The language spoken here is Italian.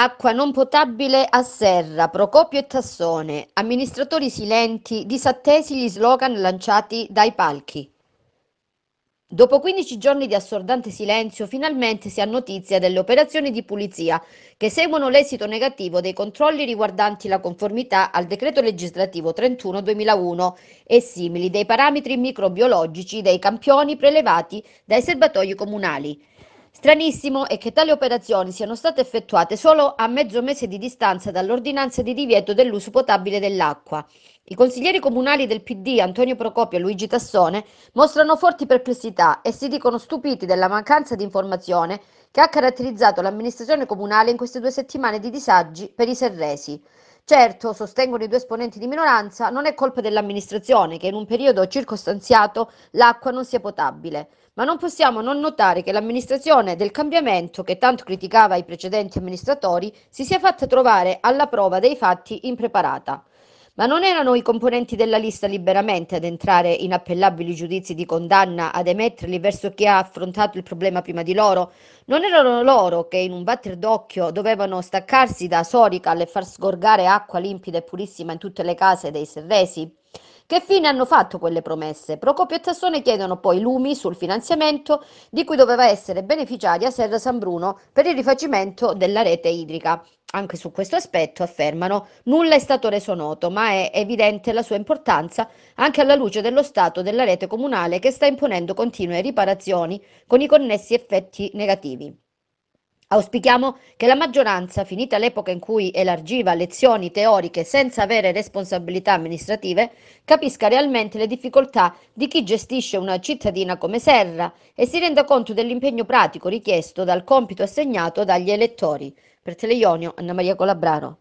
Acqua non potabile a Serra, Procopio e Tassone, amministratori silenti, disattesi gli slogan lanciati dai palchi. Dopo 15 giorni di assordante silenzio, finalmente si ha notizia delle operazioni di pulizia che seguono l'esito negativo dei controlli riguardanti la conformità al decreto legislativo 31-2001 e simili dei parametri microbiologici dei campioni prelevati dai serbatoi comunali. Stranissimo è che tali operazioni siano state effettuate solo a mezzo mese di distanza dall'ordinanza di divieto dell'uso potabile dell'acqua. I consiglieri comunali del PD Antonio Procopio e Luigi Tassone mostrano forti perplessità e si dicono stupiti della mancanza di informazione che ha caratterizzato l'amministrazione comunale in queste due settimane di disagi per i serresi. Certo, sostengono i due esponenti di minoranza, non è colpa dell'amministrazione che in un periodo circostanziato l'acqua non sia potabile, ma non possiamo non notare che l'amministrazione del cambiamento, che tanto criticava i precedenti amministratori, si sia fatta trovare alla prova dei fatti impreparata. Ma non erano i componenti della lista liberamente ad entrare in appellabili giudizi di condanna, ad emetterli verso chi ha affrontato il problema prima di loro? Non erano loro che in un batter d'occhio dovevano staccarsi da Sorical e far sgorgare acqua limpida e purissima in tutte le case dei serresi? Che fine hanno fatto quelle promesse? Procopio e Tassone chiedono poi lumi sul finanziamento di cui doveva essere beneficiaria Serra San Bruno per il rifacimento della rete idrica anche su questo aspetto, affermano, nulla è stato reso noto, ma è evidente la sua importanza anche alla luce dello stato della rete comunale che sta imponendo continue riparazioni con i connessi effetti negativi. Auspichiamo che la maggioranza, finita l'epoca in cui elargiva lezioni teoriche senza avere responsabilità amministrative, capisca realmente le difficoltà di chi gestisce una cittadina come Serra e si renda conto dell'impegno pratico richiesto dal compito assegnato dagli elettori. Per Teleionio, Anna Maria Colabrano.